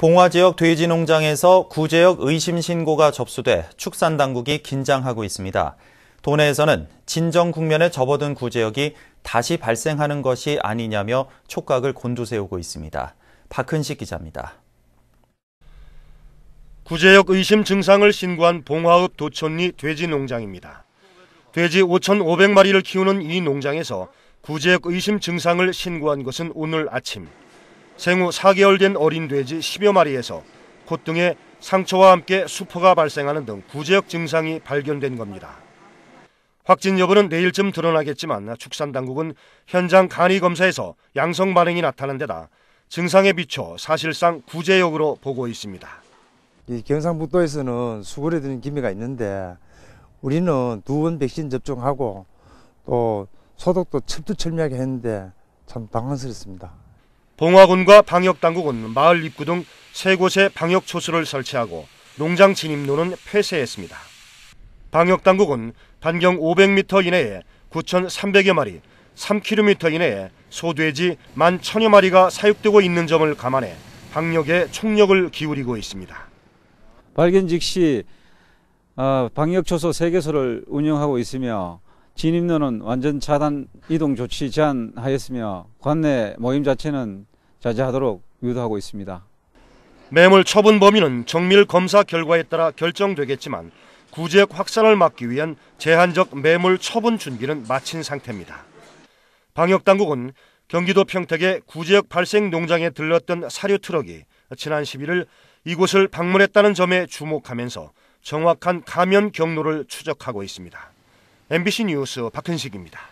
봉화 지역 돼지 농장에서 구제역 의심 신고가 접수돼 축산 당국이 긴장하고 있습니다. 도내에서는 진정 국면에 접어든 구제역이 다시 발생하는 것이 아니냐며 촉각을 곤두세우고 있습니다. 박은식 기자입니다. 구제역 의심 증상을 신고한 봉화읍 도촌리 돼지 농장입니다. 돼지 5,500마리를 키우는 이 농장에서 구제역 의심 증상을 신고한 것은 오늘 아침. 생후 4개월 된 어린 돼지 10여 마리에서 콧등에 상처와 함께 수포가 발생하는 등 구제역 증상이 발견된 겁니다. 확진 여부는 내일쯤 드러나겠지만 축산 당국은 현장 간이 검사에서 양성 반응이 나타난 데다 증상에 비춰 사실상 구제역으로 보고 있습니다. 이 경상북도에서는 수거래 드는 기미가 있는데 우리는 두 번 백신 접종하고 또 소독도 철두철미하게 했는데 참 당황스럽습니다. 봉화군과 방역당국은 마을 입구 등 세 곳에 방역 초소를 설치하고 농장 진입로는 폐쇄했습니다. 방역당국은 반경 500m 이내에 9,300여 마리, 3km 이내에 소돼지 1만 0여 마리가 사육되고 있는 점을 감안해 방역에 총력을 기울이고 있습니다. 발견 즉시 아, 방역 초소 3개소를 운영하고 있으며 진입로는 완전 차단 이동 조치 제한하였으며 관내 모임 자체는 자제하도록 유도하고 있습니다. 매물 처분 범위는 정밀 검사 결과에 따라 결정되겠지만 구제역 확산을 막기 위한 제한적 매물 처분 준비는 마친 상태입니다. 방역당국은 경기도 평택의 구제역 발생 농장에 들렀던 사료 트럭이 지난 11일 이곳을 방문했다는 점에 주목하면서 정확한 감염 경로를 추적하고 있습니다. MBC 뉴스 박현식입니다.